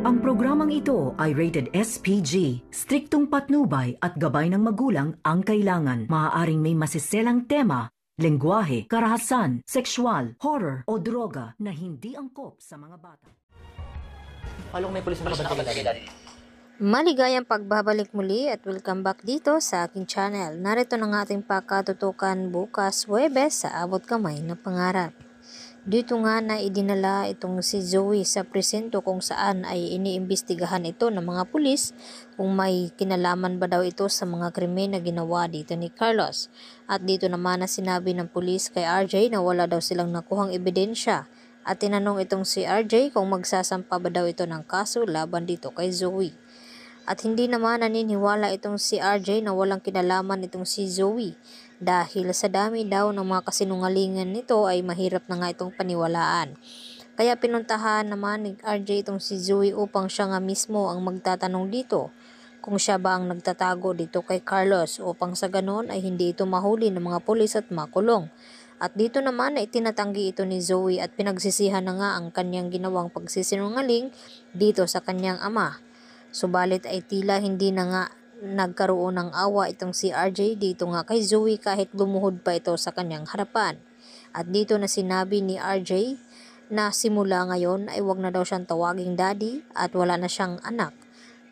Ang programang ito ay rated SPG, striktong patnubay at gabay ng magulang ang kailangan. Maaaring may masiselang tema, lengguwahe, karahasan, sexual, horror o droga na hindi angkop sa mga bata. Halong may pulis na kabantayan. Maligayang pagbabalik muli at welcome back dito sa aking channel. Narito na ng ating pakatutukan bukas Webes sa Abot Kamay na Pangarap. Dito nga na idinala itong si Zoe sa presinto kung saan ay iniimbestigahan ito ng mga pulis kung may kinalaman ba daw ito sa mga krimen na ginawa dito ni Carlos. At dito naman na sinabi ng pulis kay RJ na wala daw silang nakuhang ebidensya at tinanong itong si RJ kung magsasampa ba daw ito ng kaso laban dito kay Zoe. At hindi naman naniniwala itong si RJ na walang kinalaman itong si Zoe dahil sa dami daw ng mga kasinungalingan nito ay mahirap na nga itong paniwalaan. Kaya pinuntahan naman ni RJ itong si Zoe upang siya nga mismo ang magtatanong dito kung siya ba ang nagtatago dito kay Carlos upang sa ganon ay hindi ito mahuli ng mga pulis at makulong. At dito naman ay tinatanggi ito ni Zoe at pinagsisihan na nga ang kanyang ginawang pagsisinungaling dito sa kanyang ama. Subalit ay tila hindi na nga nagkaroon ng awa itong si RJ dito nga kay Zoe kahit lumuhod pa ito sa kanyang harapan. At dito na sinabi ni RJ na simula ngayon ay wag na daw siyang tawaging daddy at wala na siyang anak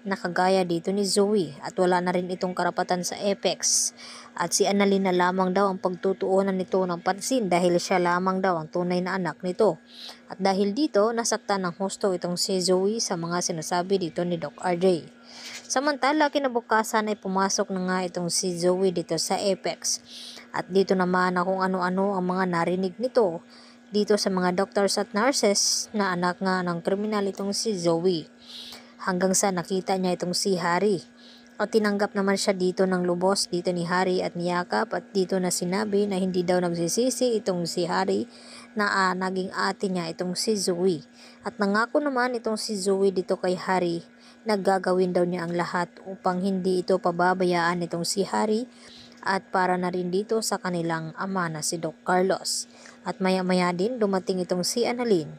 na kagaya dito ni Zoe at wala na rin itong karapatan sa Apex. At si Annalyn lamang daw ang pagtutuunan nito ng pansin dahil siya lamang daw ang tunay na anak nito. At dahil dito, nasaktan ng husto itong si Zoe sa mga sinasabi dito ni Doc RJ. Samantala, kinabukasan ay pumasok na nga itong si Zoe dito sa Apex. At dito naman na kung ano-ano ang mga narinig nito dito sa mga doctors at nurses na anak nga ng kriminal itong si Zoe hanggang sa nakita niya itong si Hari. At tinanggap naman siya dito ng lubos dito ni Hari at niyakap at dito na sinabi na hindi daw nagsisisi itong si Hari na uh, naging ate niya itong si Zoe. At nangako naman itong si Zoe dito kay Hari na gagawin daw niya ang lahat upang hindi ito pababayaan itong si Hari at para na rin dito sa kanilang ama na si Doc Carlos. At maya-maya din dumating itong si Annalyn.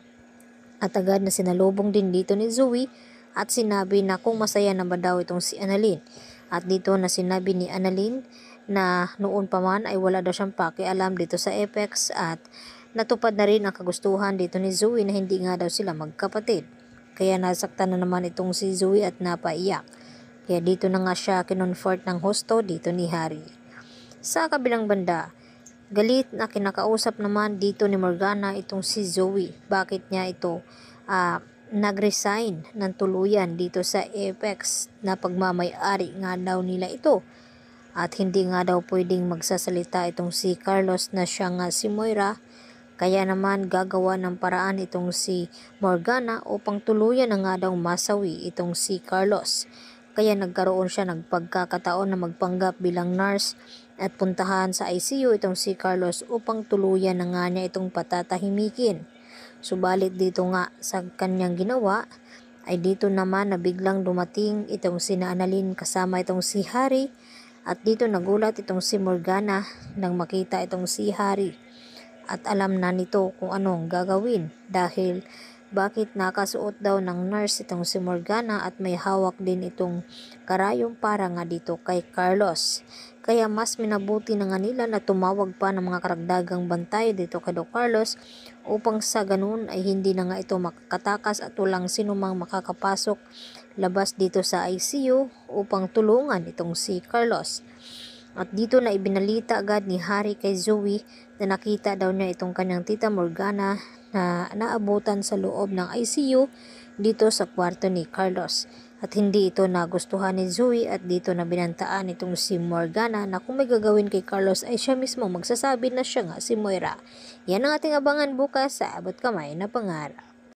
At agad na sinalubong din dito ni Zoe at sinabi na kung masaya na ba daw itong si Annalyn. At dito na sinabi ni Annalyn na noon pa man ay wala daw siyang pakialam dito sa Apex at natupad na rin ang kagustuhan dito ni Zoe na hindi nga daw sila magkapatid. Kaya nasaktan na naman itong si Zoe at napaiyak. Kaya dito na nga siya kinonfort ng hosto dito ni Harry. Sa kabilang banda, galit na kinakausap naman dito ni Morgana itong si Zoe. Bakit niya ito uh, nagresign ng tuluyan dito sa Apex na pagmamayari nga daw nila ito. At hindi nga daw pwedeng magsasalita itong si Carlos na siya nga si Moira. Kaya naman gagawa ng paraan itong si Morgana upang tuluyan na nga daw masawi itong si Carlos. Kaya nagkaroon siya ng pagkakataon na magpanggap bilang nurse at puntahan sa ICU itong si Carlos upang tuluyan na nga niya itong patatahimikin. Subalit dito nga sa kanyang ginawa ay dito naman na biglang dumating itong si Annalyn kasama itong si Hari at dito nagulat itong si Morgana nang makita itong si Hari at alam na nito kung anong gagawin dahil bakit nakasuot daw ng nurse itong si Morgana at may hawak din itong karayong para nga dito kay Carlos. Kaya mas minabuti na nga nila na tumawag pa ng mga karagdagang bantay dito kay Do Carlos upang sa ganun ay hindi na nga ito makakatakas at walang sinumang makakapasok labas dito sa ICU upang tulungan itong si Carlos. At dito na ibinalita agad ni Harry kay Zoe na nakita daw niya itong kanyang tita Morgana na naabutan sa loob ng ICU dito sa kwarto ni Carlos. At hindi ito nagustuhan ni Zoe at dito na binantaan itong si Morgana na kung may gagawin kay Carlos ay siya mismo magsasabi na siya nga si Moira. Yan ang ating abangan bukas sa Abot Kamay na Pangarap.